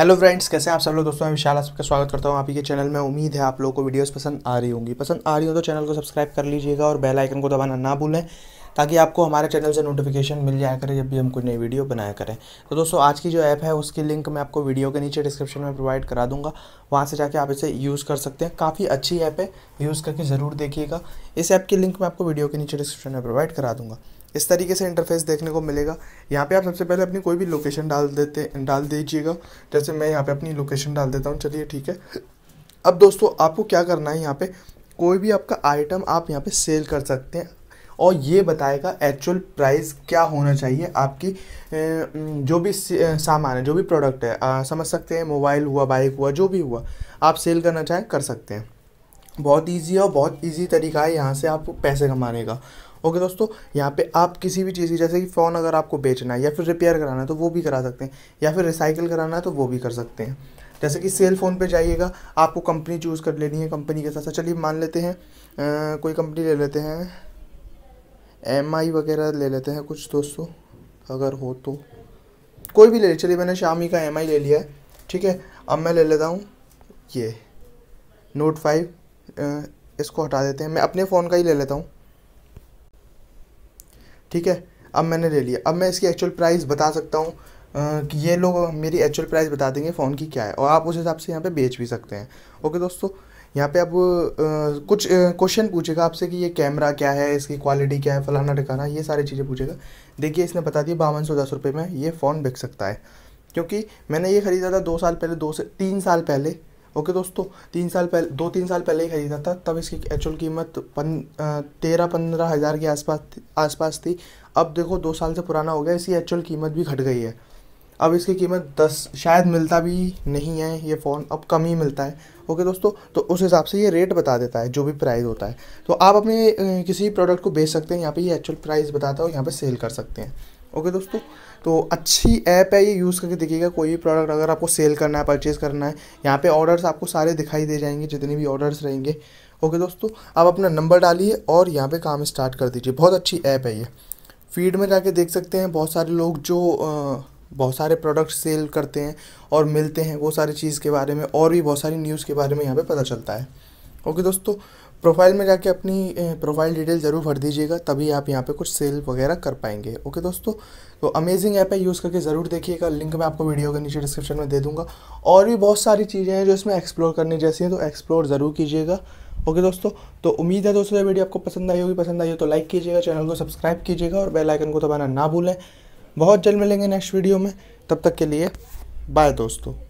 hello friends कैसे हैं आप सब लोग दोस्तों मैं विशाल आपका स्वागत करता हूं आप ही के चैनल में उम्मीद है आप लोगों को वीडियोस पसंद आ रही होंगी पसंद आ रही हो तो चैनल को सब्सक्राइब कर लीजिएगा और बेल आइकन को दबाना ना भूलें ताकि आपको हमारे चैनल से नोटिफिकेशन मिल जाया करें जब भी हम कोई नई वीडियो बनाया करें तो दोस्तों आज की जो ऐप है उसकी लिंक मैं आपको वीडियो के नीचे डिस्क्रिप्शन में प्रोवाइड करा दूंगा वहाँ से जाके आप इसे यूज़ कर सकते हैं काफ़ी अच्छी ऐप है यूज़ करके ज़रूर देखिएगा इस ऐप की लिंक मैं आपको वीडियो के नीचे डिस्क्रिप्शन में प्रोवाइड करा दूँगा इस तरीके से इंटरफेस देखने को मिलेगा यहाँ पे आप सबसे पहले अपनी कोई भी लोकेशन डाल देते डाल दीजिएगा जैसे मैं यहाँ पे अपनी लोकेशन डाल देता हूँ चलिए ठीक है अब दोस्तों आपको क्या करना है यहाँ पे कोई भी आपका आइटम आप यहाँ पे सेल कर सकते हैं और ये बताएगा एक्चुअल प्राइस क्या होना चाहिए आपकी जो भी सामान है जो भी प्रोडक्ट है आ, समझ सकते हैं मोबाइल हुआ बाइक हुआ जो भी हुआ आप सेल करना चाहें कर सकते हैं बहुत इजी है और बहुत इजी तरीका है यहाँ से आप पैसे कमाने का ओके दोस्तों यहाँ पे आप किसी भी चीज़ की जैसे कि फ़ोन अगर आपको बेचना है या फिर रिपेयर कराना है तो वो भी करा सकते हैं या फिर रिसाइकिल कराना है तो वो भी कर सकते हैं जैसे कि सेल फ़ोन पे जाइएगा आपको कंपनी चूज़ कर लेनी है कंपनी के साथ साथ अच्छा, चलिए मान लेते हैं आ, कोई कंपनी ले लेते हैं एम वगैरह ले लेते हैं कुछ दोस्तों अगर हो तो कोई भी ले चलिए मैंने शामी का एम ले लिया है ठीक है अब मैं ले लेता हूँ ये नोट फाइव इसको हटा देते हैं मैं अपने फ़ोन का ही ले लेता हूँ ठीक है अब मैंने ले लिया अब मैं इसकी एक्चुअल प्राइस बता सकता हूँ कि ये लोग मेरी एक्चुअल प्राइस बता देंगे फ़ोन की क्या है और आप उस हिसाब से यहाँ पे बेच भी सकते हैं ओके दोस्तों यहाँ पे अब कुछ क्वेश्चन पूछेगा आपसे कि ये कैमरा क्या है इसकी क्वालिटी क्या है फलाना ठिकाना ये सारी चीज़ें पूछेगा देखिए इसने बता दिया बावन सौ दस रुपये में ये फ़ोन बिक सकता है क्योंकि मैंने ये ख़रीदा था दो साल पहले दो से तीन साल पहले ओके दोस्तों तीन साल पहले दो तीन साल पहले ही ख़रीदा था तब इसकी एक्चुअल कीमत पन तेरह पंद्रह हज़ार के आसपास आसपास थी अब देखो दो साल से पुराना हो गया इसकी एक्चुअल कीमत भी घट गई है अब इसकी कीमत दस शायद मिलता भी नहीं है ये फ़ोन अब कम ही मिलता है ओके दोस्तों तो उस हिसाब से ये रेट बता देता है जो भी प्राइस होता है तो आप अपने किसी प्रोडक्ट को बेच सकते हैं यहाँ पे ये एक्चुअल प्राइस बताता है और यहाँ पे सेल कर सकते हैं ओके दोस्तों तो अच्छी ऐप है ये यूज़ करके देखिएगा कोई भी प्रोडक्ट अगर आपको सेल करना है परचेज़ करना है यहाँ पे ऑर्डर्स आपको सारे दिखाई दे जाएंगे जितने भी ऑर्डर्स रहेंगे ओके दोस्तों आप अपना नंबर डालिए और यहाँ पे काम स्टार्ट कर दीजिए बहुत अच्छी ऐप है ये फीड में जाके देख सकते हैं बहुत सारे लोग जो बहुत सारे प्रोडक्ट सेल करते हैं और मिलते हैं वो सारी चीज़ के बारे में और भी बहुत सारी न्यूज़ के बारे में यहाँ पर पता चलता है ओके दोस्तों प्रोफाइल में जाके अपनी प्रोफाइल डिटेल ज़रूर भर दीजिएगा तभी आप यहाँ पे कुछ सेल वगैरह कर पाएंगे ओके दोस्तों तो अमेजिंग ऐप है यूज़ करके ज़रूर देखिएगा लिंक मैं आपको वीडियो के नीचे डिस्क्रिप्शन में दे दूँगा और भी बहुत सारी चीज़ें हैं जो इसमें एक्सप्लोर करने जैसी हैं तो एक्सप्लोर ज़रूर कीजिएगा ओके दोस्तों तो उम्मीद है दोस्तों ये वीडियो आपको पसंद आई होगी पसंद आई हो तो लाइक कीजिएगा चैनल को सब्सक्राइब कीजिएगा और बेल आइकन को दबाना ना भूलें बहुत जल्द मिलेंगे नेक्स्ट वीडियो में तब तक के लिए बाय दोस्तों